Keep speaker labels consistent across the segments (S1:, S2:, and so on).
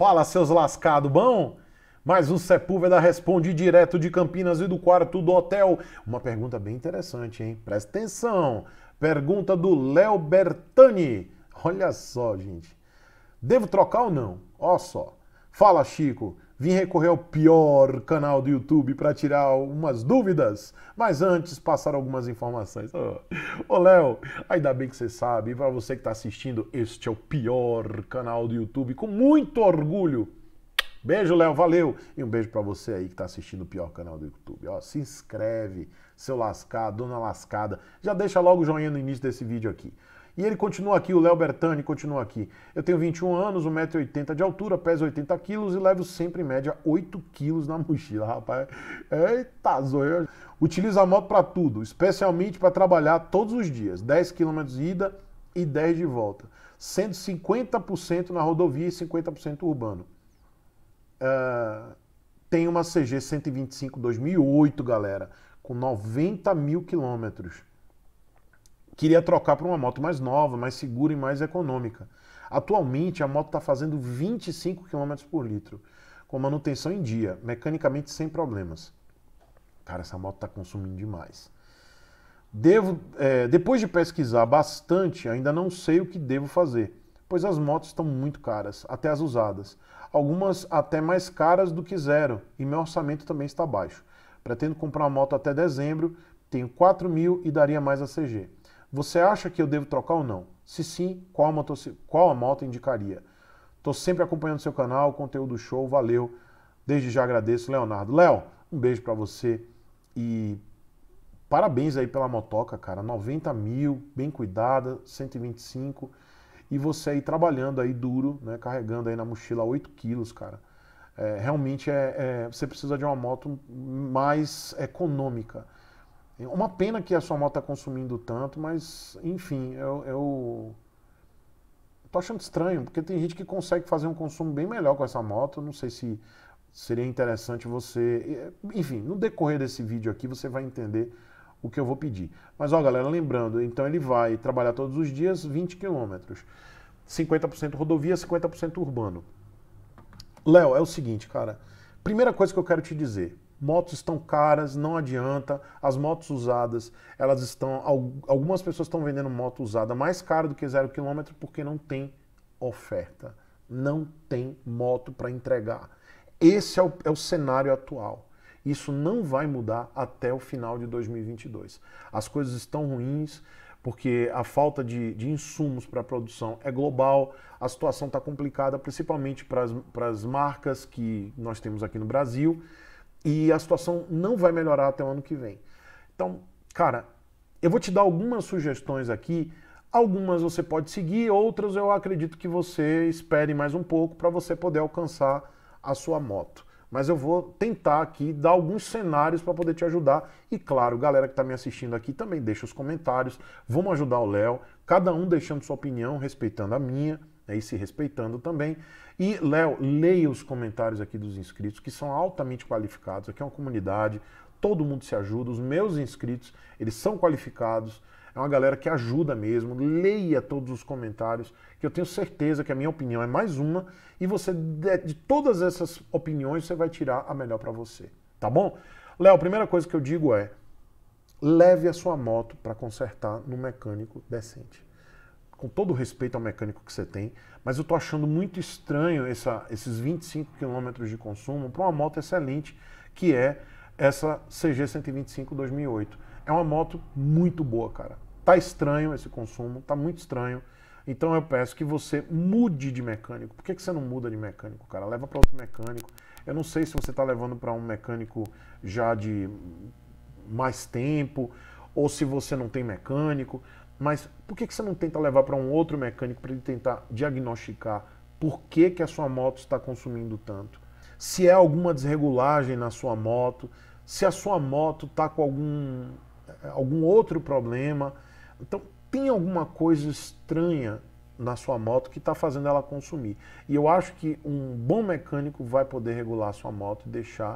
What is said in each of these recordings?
S1: Fala, seus lascado bom? Mas o Sepúlveda responde direto de Campinas e do quarto do hotel. Uma pergunta bem interessante, hein? Presta atenção. Pergunta do Léo Bertani. Olha só, gente. Devo trocar ou não? Ó só. Fala, Chico. Vim recorrer ao pior canal do YouTube para tirar umas dúvidas, mas antes passar algumas informações. Ô Léo, ainda bem que você sabe, e para você que está assistindo, este é o pior canal do YouTube, com muito orgulho. Beijo, Léo, valeu! E um beijo para você aí que está assistindo o pior canal do YouTube. Ó, se inscreve, seu lascado, dona lascada. Já deixa logo o joinha no início desse vídeo aqui. E ele continua aqui, o Léo Bertani continua aqui. Eu tenho 21 anos, 1,80m de altura, peso 80 quilos e levo sempre em média 8 quilos na mochila, rapaz. Eita, zoeira. Utilizo a moto para tudo, especialmente para trabalhar todos os dias. 10 km de ida e 10 de volta. Sendo 50% na rodovia e 50% urbano. Uh, tem uma CG 125 2008, galera, com 90 mil quilômetros queria trocar por uma moto mais nova, mais segura e mais econômica. Atualmente a moto está fazendo 25 km por litro, com manutenção em dia, mecanicamente sem problemas. Cara, essa moto está consumindo demais. Devo, é, depois de pesquisar bastante, ainda não sei o que devo fazer, pois as motos estão muito caras, até as usadas. Algumas até mais caras do que zero, e meu orçamento também está baixo. Pretendo comprar uma moto até dezembro, tenho 4 mil e daria mais a CG. Você acha que eu devo trocar ou não? Se sim, qual, qual a moto indicaria? Estou sempre acompanhando seu canal, conteúdo show, valeu. Desde já agradeço, Leonardo. Léo, um beijo para você e parabéns aí pela motoca, cara. 90 mil, bem cuidada, 125. E você aí trabalhando aí duro, né? Carregando aí na mochila 8 quilos, cara. É, realmente é, é, você precisa de uma moto mais econômica. É uma pena que a sua moto está consumindo tanto, mas, enfim, eu, é eu é tô achando estranho, porque tem gente que consegue fazer um consumo bem melhor com essa moto. Não sei se seria interessante você. É, enfim, no decorrer desse vídeo aqui você vai entender o que eu vou pedir. Mas ó, galera, lembrando, então ele vai trabalhar todos os dias 20 quilômetros. 50% rodovia, 50% urbano. Léo, é o seguinte, cara. Primeira coisa que eu quero te dizer. Motos estão caras, não adianta. As motos usadas, elas estão. Algumas pessoas estão vendendo moto usada mais cara do que zero quilômetro porque não tem oferta. Não tem moto para entregar. Esse é o, é o cenário atual. Isso não vai mudar até o final de 2022. As coisas estão ruins porque a falta de, de insumos para a produção é global, a situação está complicada, principalmente para as marcas que nós temos aqui no Brasil. E a situação não vai melhorar até o ano que vem. Então, cara, eu vou te dar algumas sugestões aqui. Algumas você pode seguir, outras eu acredito que você espere mais um pouco para você poder alcançar a sua moto mas eu vou tentar aqui dar alguns cenários para poder te ajudar. E claro, galera que está me assistindo aqui também deixa os comentários, vamos ajudar o Léo, cada um deixando sua opinião, respeitando a minha né, e se respeitando também. E, Léo, leia os comentários aqui dos inscritos, que são altamente qualificados. Aqui é uma comunidade, todo mundo se ajuda. Os meus inscritos, eles são qualificados. É uma galera que ajuda mesmo. Leia todos os comentários, que eu tenho certeza que a minha opinião é mais uma e você de todas essas opiniões você vai tirar a melhor para você, tá bom? Léo, a primeira coisa que eu digo é: leve a sua moto para consertar no mecânico decente. Com todo o respeito ao mecânico que você tem, mas eu tô achando muito estranho essa, esses 25 km de consumo para uma moto excelente que é essa CG 125 2008 é uma moto muito boa, cara. Tá estranho esse consumo, tá muito estranho. Então eu peço que você mude de mecânico. Por que, que você não muda de mecânico, cara? Leva para outro mecânico. Eu não sei se você está levando para um mecânico já de mais tempo ou se você não tem mecânico. Mas por que, que você não tenta levar para um outro mecânico para ele tentar diagnosticar por que, que a sua moto está consumindo tanto? Se é alguma desregulagem na sua moto, se a sua moto está com algum algum outro problema. Então, tem alguma coisa estranha na sua moto que está fazendo ela consumir. E eu acho que um bom mecânico vai poder regular a sua moto e deixar,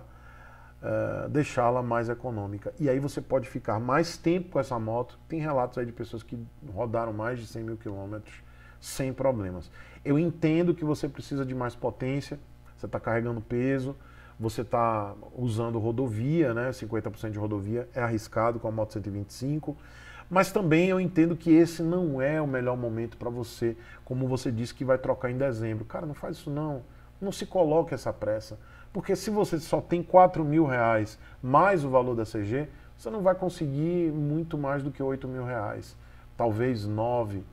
S1: uh, deixá-la mais econômica. E aí você pode ficar mais tempo com essa moto. Tem relatos aí de pessoas que rodaram mais de 100 mil quilômetros sem problemas. Eu entendo que você precisa de mais potência, você está carregando peso, você está usando rodovia, né? 50% de rodovia é arriscado com a moto 125. Mas também eu entendo que esse não é o melhor momento para você, como você disse que vai trocar em dezembro. Cara, não faz isso não. Não se coloque essa pressa. Porque se você só tem 4 mil reais mais o valor da CG, você não vai conseguir muito mais do que 8 mil reais. Talvez 9,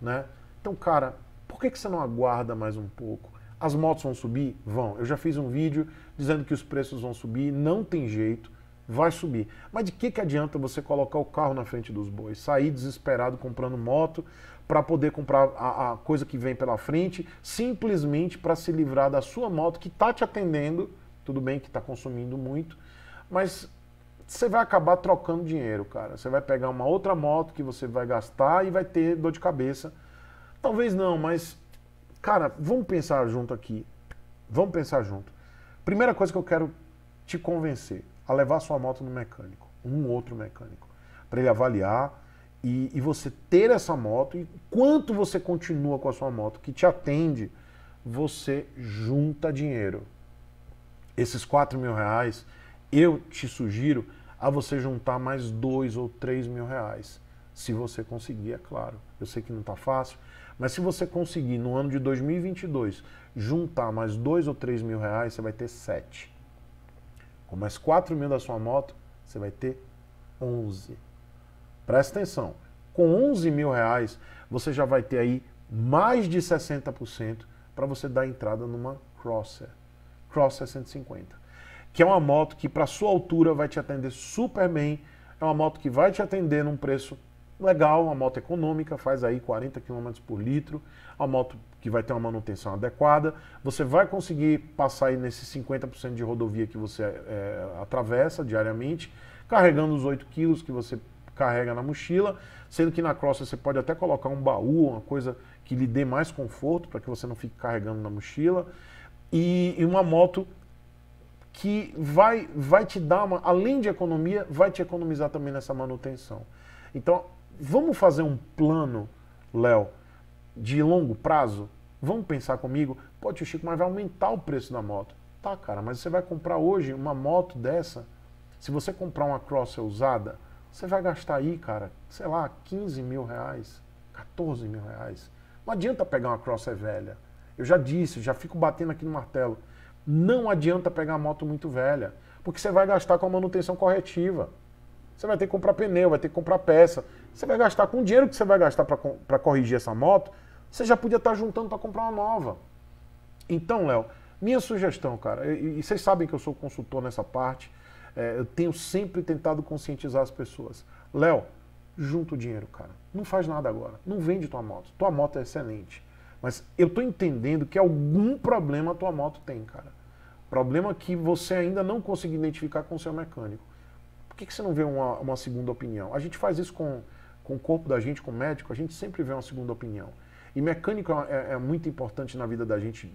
S1: né? Então, cara, por que, que você não aguarda mais um pouco? As motos vão subir? Vão. Eu já fiz um vídeo dizendo que os preços vão subir, não tem jeito, vai subir. Mas de que, que adianta você colocar o carro na frente dos bois, sair desesperado comprando moto para poder comprar a, a, coisa que vem pela frente, simplesmente para se livrar da sua moto que está te atendendo, tudo bem que está consumindo muito, mas você vai acabar trocando dinheiro, cara. Você vai pegar uma outra moto que você vai gastar e vai ter dor de cabeça. Talvez não, mas Cara, vamos pensar junto aqui. Vamos pensar junto. Primeira coisa que eu quero te convencer a levar sua moto no mecânico, um outro mecânico, para ele avaliar e, e, você ter essa moto e quanto você continua com a sua moto que te atende, você junta dinheiro. Esses 4 mil reais, eu te sugiro a você juntar mais dois ou três mil reais, se você conseguir, é claro. Eu sei que não está fácil, mas se você conseguir, no ano de 2022, juntar mais dois ou três mil reais, você vai ter sete. Com mais quatro mil da sua moto, você vai ter onze. Presta atenção. Com 11 mil reais, você já vai ter aí mais de 60% para você dar entrada numa Crosser. Crosser 150. Que é uma moto que, para sua altura, vai te atender super bem. É uma moto que vai te atender num preço legal, uma moto econômica, faz aí 40 km por litro, a moto que vai ter uma manutenção adequada, você vai conseguir passar aí nesses 50% de rodovia que você é, atravessa diariamente, carregando os 8 quilos que você carrega na mochila, sendo que na cross você pode até colocar um baú, uma coisa que lhe dê mais conforto para que você não fique carregando na mochila, e, e uma moto que vai, vai te dar uma, além de economia, vai te economizar também nessa manutenção. Então, vamos fazer um plano, Léo, de longo prazo? Vamos pensar comigo? Pô, tio Chico, mas vai aumentar o preço da moto. Tá, cara, mas você vai comprar hoje uma moto dessa? Se você comprar uma Crosser usada, você vai gastar aí, cara, sei lá, 15 mil reais, 14 mil reais. Não adianta pegar uma Crosser velha. Eu já disse, já fico batendo aqui no martelo. Não adianta pegar uma moto muito velha, porque você vai gastar com a manutenção corretiva. Você vai ter que comprar pneu, vai ter que comprar peça. Você vai gastar com o dinheiro que você vai gastar para corrigir essa moto, você já podia estar tá juntando para comprar uma nova. Então, Léo, minha sugestão, cara, e, e, vocês sabem que eu sou consultor nessa parte, é, eu tenho sempre tentado conscientizar as pessoas. Léo, junta o dinheiro, cara. Não faz nada agora. Não vende tua moto. Tua moto é excelente. Mas eu estou entendendo que algum problema tua moto tem, cara. Problema que você ainda não conseguiu identificar com o seu mecânico que, que você não vê uma, uma segunda opinião? A gente faz isso com, com o corpo da gente, com o médico, a gente sempre vê uma segunda opinião. E mecânico é, é, é muito importante na vida da gente,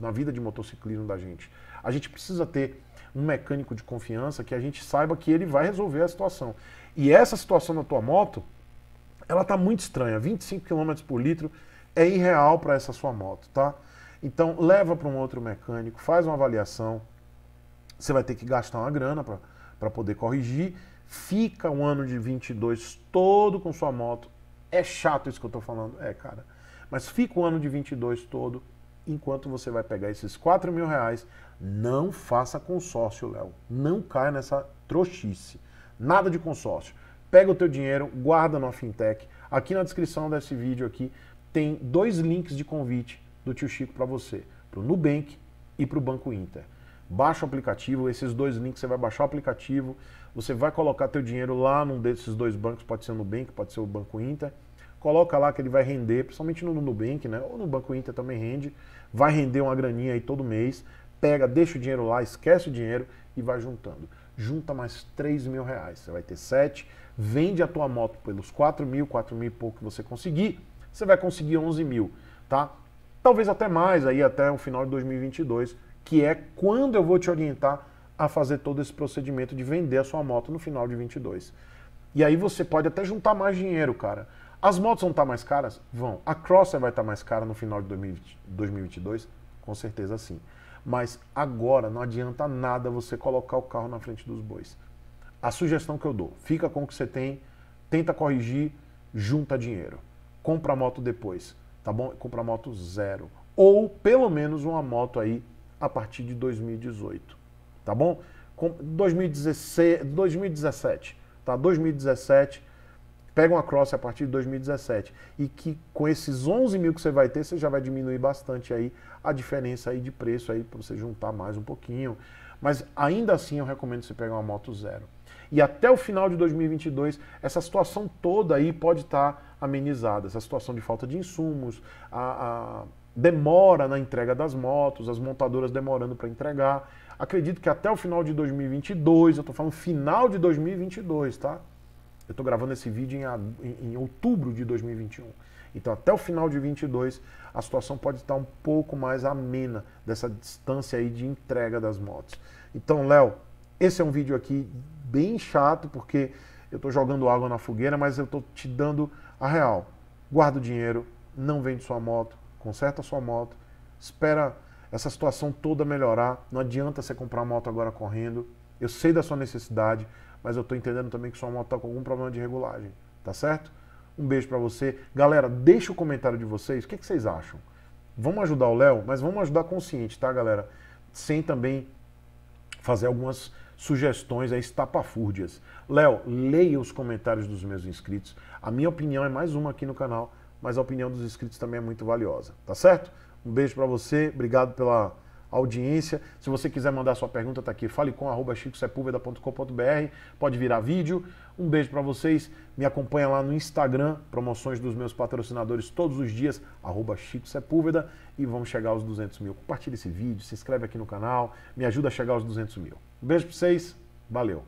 S1: na vida de motociclismo da gente. A gente precisa ter um mecânico de confiança que a gente saiba que ele vai resolver a situação. E essa situação na tua moto, ela tá muito estranha. 25 km por litro é irreal para essa sua moto, tá? Então leva para um outro mecânico, faz uma avaliação. Você vai ter que gastar uma grana para para poder corrigir. Fica um ano de 22 todo com sua moto. É chato isso que eu estou falando, é, cara. Mas fica o um ano de 22 todo enquanto você vai pegar esses 4 mil reais. Não faça consórcio, Léo. Não caia nessa trouxice. Nada de consórcio. Pega o teu dinheiro, guarda na fintech. Aqui na descrição desse vídeo aqui tem dois links de convite do tio Chico para você, para o Nubank e para o Banco Inter baixa o aplicativo, esses dois links você vai baixar o aplicativo, você vai colocar teu dinheiro lá num desses dois bancos, pode ser o Nubank, pode ser o Banco Inter, coloca lá que ele vai render, principalmente no Nubank, né? Ou no Banco Inter também rende, vai render uma graninha aí todo mês, pega, deixa o dinheiro lá, esquece o dinheiro e vai juntando. Junta mais 3 mil reais, você vai ter 7, vende a tua moto pelos 4 mil, 4 mil e pouco que você conseguir, você vai conseguir 11 mil, tá? Talvez até mais aí até o final de 2022, que é quando eu vou te orientar a fazer todo esse procedimento de vender a sua moto no final de 22. E aí você pode até juntar mais dinheiro, cara. As motos vão estar tá mais caras? Vão. A Crosser vai estar tá mais cara no final de 2022? Com certeza sim. Mas agora não adianta nada você colocar o carro na frente dos bois. A sugestão que eu dou, fica com o que você tem, tenta corrigir, junta dinheiro. Compra a moto depois, tá bom? Compra a moto zero. Ou pelo menos uma moto aí a partir de 2018, tá bom? Com 2016, 2017, tá? 2017, pega uma cross a partir de 2017 e que com esses 11 mil que você vai ter, você já vai diminuir bastante aí a diferença aí de preço aí para você juntar mais um pouquinho. Mas ainda assim eu recomendo você pegar uma moto zero. E até o final de 2022, essa situação toda aí pode estar tá amenizada. Essa situação de falta de insumos, a, a demora na entrega das motos, as montadoras demorando para entregar. Acredito que até o final de 2022, eu estou falando final de 2022, tá? Eu estou gravando esse vídeo em, em, outubro de 2021. Então, até o final de 2022, a situação pode estar um pouco mais amena dessa distância aí de entrega das motos. Então, Léo, esse é um vídeo aqui bem chato, porque eu estou jogando água na fogueira, mas eu estou te dando a real. Guarda o dinheiro, não vende sua moto, conserta a sua moto, espera essa situação toda melhorar. Não adianta você comprar a moto agora correndo. Eu sei da sua necessidade, mas eu estou entendendo também que sua moto está com algum problema de regulagem, tá certo? Um beijo para você. Galera, deixa o comentário de vocês. O que, é que vocês acham? Vamos ajudar o Léo, mas vamos ajudar consciente, tá, galera? Sem também fazer algumas sugestões aí estapafúrdias. Léo, leia os comentários dos meus inscritos. A minha opinião é mais uma aqui no canal mas a opinião dos inscritos também é muito valiosa, tá certo? Um beijo para você, obrigado pela audiência. Se você quiser mandar sua pergunta, tá aqui, fale com falecom.chicosepulveda.com.br, pode virar vídeo. Um beijo para vocês, me acompanha lá no Instagram, promoções dos meus patrocinadores todos os dias, arroba Chico Sepúlveda, e vamos chegar aos 200 mil. Compartilhe esse vídeo, se inscreve aqui no canal, me ajuda a chegar aos 200 mil. Um beijo para vocês, valeu!